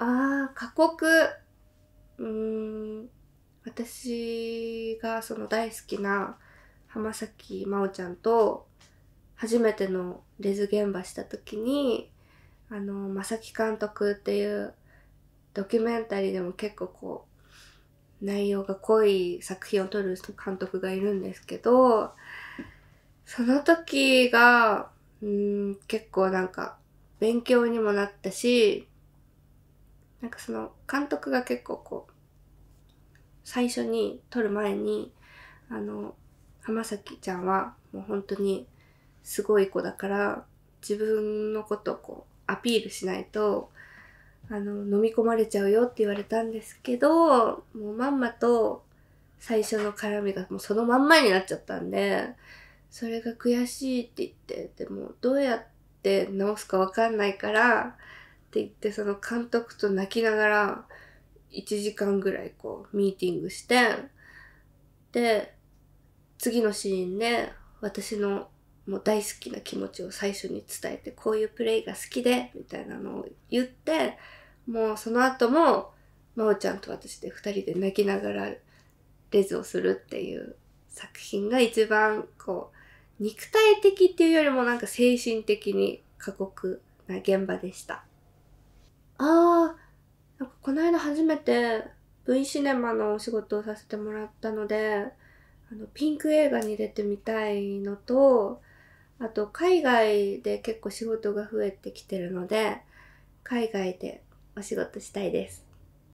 ああ、過酷。うーん。私がその大好きな浜崎真央ちゃんと初めてのレズ現場した時に、あの、正木監督っていうドキュメンタリーでも結構こう、内容が濃い作品を撮る監督がいるんですけど、その時が、うん、結構なんか勉強にもなったし、なんかその監督が結構こう最初に撮る前にあの浜崎ちゃんはもう本当にすごい子だから自分のことをこうアピールしないとあの飲み込まれちゃうよって言われたんですけどもうまんまと最初の絡みがもうそのまんまになっちゃったんでそれが悔しいって言ってでもどうやって直すかわかんないからって言ってその監督と泣きながら1時間ぐらいこうミーティングしてで次のシーンで私のもう大好きな気持ちを最初に伝えてこういうプレイが好きでみたいなのを言ってもうその後もまおちゃんと私で2人で泣きながらレズをするっていう作品が一番こう肉体的っていうよりもなんか精神的に過酷な現場でした。ああ、なんかこの間初めて V シネマのお仕事をさせてもらったので、あのピンク映画に出てみたいのと、あと海外で結構仕事が増えてきてるので、海外でお仕事したいです。